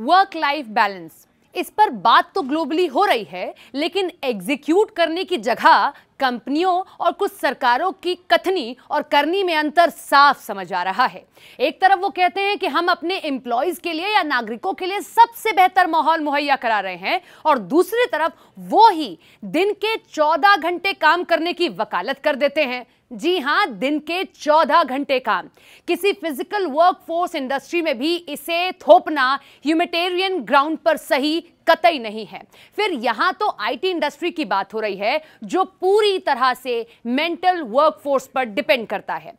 work life balance इस पर बात तो ग्लोबली हो रही है लेकिन एग्जीक्यूट करने की जगह कंपनियों और कुछ सरकारों की कथनी और करनी में अंतर साफ समझ आ रहा है एक तरफ वो कहते हैं कि हम अपने एम्प्लॉयज के लिए या नागरिकों के लिए सबसे बेहतर माहौल मुहैया करा रहे हैं और दूसरी तरफ वो ही दिन के चौदह घंटे काम करने की वकालत कर देते हैं जी हाँ दिन के चौदह घंटे काम किसी फिजिकल वर्कफोर्स इंडस्ट्री में भी इसे थोपना ह्यूमेटेरियन ग्राउंड पर सही कतई नहीं है फिर यहां तो आईटी इंडस्ट्री की बात हो रही है जो पूरी तरह से मेंटल वर्कफोर्स पर डिपेंड करता है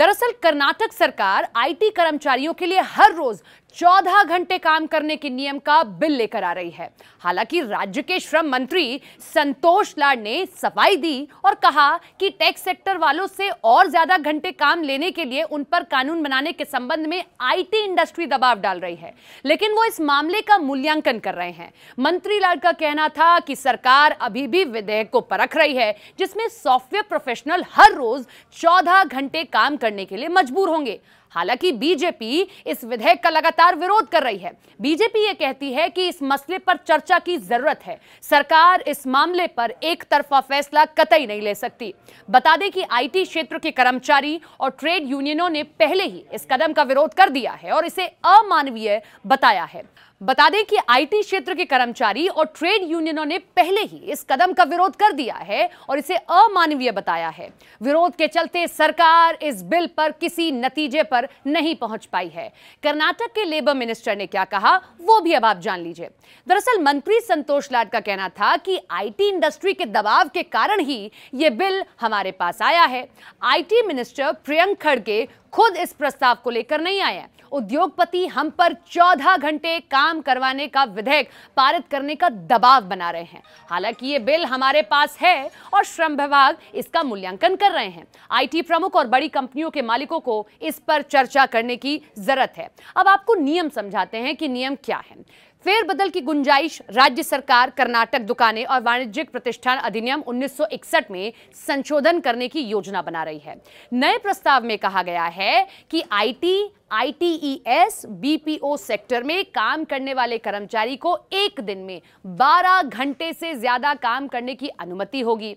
दरअसल कर्नाटक सरकार आईटी कर्मचारियों के लिए हर रोज चौदह घंटे काम करने के नियम का बिल लेकर आ रही है हालांकि राज्य के श्रम मंत्री संतोष लाड ने सफाई दी और कहा कि टैक्स सेक्टर वालों से और ज्यादा घंटे काम लेने के लिए उन पर कानून बनाने के संबंध में आईटी इंडस्ट्री दबाव डाल रही है लेकिन वो इस मामले का मूल्यांकन कर रहे हैं मंत्री लाड का कहना था कि सरकार अभी भी विधेयक को परख रही है जिसमें सॉफ्टवेयर प्रोफेशनल हर रोज चौदह घंटे काम करने के लिए मजबूर होंगे हालांकि बीजेपी इस विधेयक का लगातार सरकार विरोध कर रही है बीजेपी ये कहती है कि इस मसले पर चर्चा की जरूरत है सरकार इस मामले पर एक तरफा फैसला कतई नहीं ले सकती बता दें कि आईटी क्षेत्र के कर्मचारी और ट्रेड यूनियनों ने पहले ही इस कदम का विरोध कर दिया है और इसे अमानवीय बताया है बता दें कि आईटी क्षेत्र के कर्मचारी और ट्रेड यूनियनों ने पहले ही इस कदम का विरोध कर दिया है और इसे अमानवीय बताया है विरोध के चलते सरकार इस बिल पर किसी नतीजे पर नहीं पहुंच पाई है कर्नाटक के लेबर मिनिस्टर ने क्या कहा वो भी अब आप जान लीजिए दरअसल मंत्री संतोष लाड का कहना था कि आईटी इंडस्ट्री के दबाव के कारण ही ये बिल हमारे पास आया है आईटी मिनिस्टर प्रियंक खड़गे खुद इस प्रस्ताव को लेकर नहीं आए हैं उद्योगपति हम पर 14 घंटे काम करवाने का विधेयक पारित करने का दबाव बना रहे हैं हालांकि ये बिल हमारे पास है और श्रम विभाग इसका मूल्यांकन कर रहे हैं आईटी प्रमुख और बड़ी कंपनियों के मालिकों को इस पर चर्चा करने की जरूरत है अब आपको नियम समझाते हैं कि नियम क्या है फेरबदल की गुंजाइश राज्य सरकार कर्नाटक दुकानें और वाणिज्यिक प्रतिष्ठान अधिनियम 1961 में संशोधन करने की योजना बना रही है नए प्रस्ताव में कहा गया है कि आईटी आईटीईएस बीपीओ सेक्टर में काम करने वाले कर्मचारी को एक दिन में 12 घंटे से ज्यादा काम करने की अनुमति होगी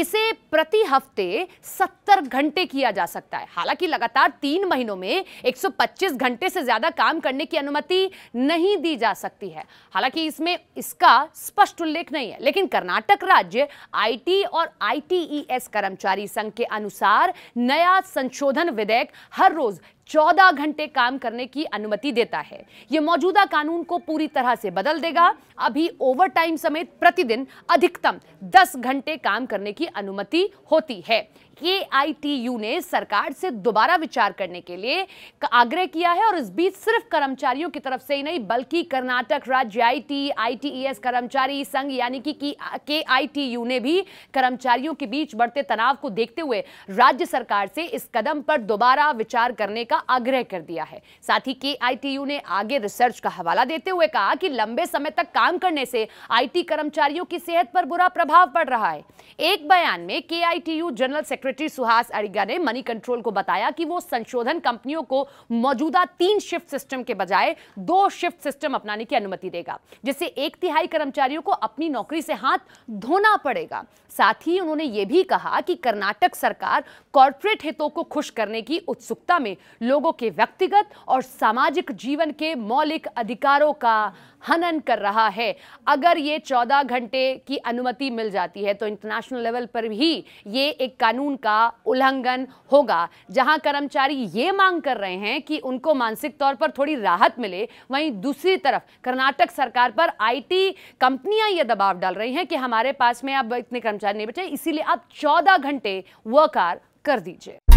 इसे प्रति हफ्ते 70 घंटे किया जा सकता है हालांकि लगातार तीन महीनों में 125 घंटे से ज्यादा काम करने की अनुमति नहीं दी जा सकती है हालांकि इसमें इसका स्पष्ट उल्लेख नहीं है लेकिन कर्नाटक राज्य आई और आई कर्मचारी संघ के अनुसार नया संशोधन विधेयक हर रोज 14 घंटे काम करने की अनुमति देता है ये मौजूदा कानून को पूरी तरह से बदल देगा अभी ओवर टाइम समेत प्रतिदिन अधिकतम 10 घंटे काम करने की अनुमति होती है ए ने सरकार से दोबारा विचार करने के लिए आग्रह किया है और इस बीच सिर्फ कर्मचारियों की तरफ से ही नहीं बल्कि कर्नाटक राज्य आईटी आईटीईएस e कर्मचारी संघ यानी कि के आई ने भी कर्मचारियों के बीच बढ़ते तनाव को देखते हुए राज्य सरकार से इस कदम पर दोबारा विचार करने का का आग्रह कर दिया है साथ ही केआईटीयू ने आगे रिसर्च का हवाला देते हुए कहा कि लंबे समय तक काम करने से आईटी कर्मचारियों की सेहत पर बुरा प्रभाव पड़ रहा है एक बयान में KITU general secretary Suhas Adiga ने मनी कंट्रोल को बताया कि वो संशोधन कंपनियों को मौजूदा तीन शिफ्ट सिस्टम के बजाय दो शिफ्ट सिस्टम अपनाने की अनुमति देगा जिससे एक तिहाई कर्मचारियों को अपनी नौकरी से हाथ धोना पड़ेगा साथ ही उन्होंने ये भी कहा कि कर्नाटक सरकार कॉरपोरेट हितों को खुश करने की उत्सुकता में लोगों के व्यक्तिगत और सामाजिक जीवन के मौलिक अधिकारों का हनन कर रहा है अगर ये चौदह घंटे की अनुमति मिल जाती है तो इंटरनेशनल लेवल पर भी ये एक कानून का उल्लंघन होगा जहां कर्मचारी ये मांग कर रहे हैं कि उनको मानसिक तौर पर थोड़ी राहत मिले वहीं दूसरी तरफ कर्नाटक सरकार पर आईटी कंपनियां ये दबाव डाल रही हैं कि हमारे पास में अब इतने कर्मचारी नहीं बचे इसीलिए आप चौदह घंटे वर्क आर कर दीजिए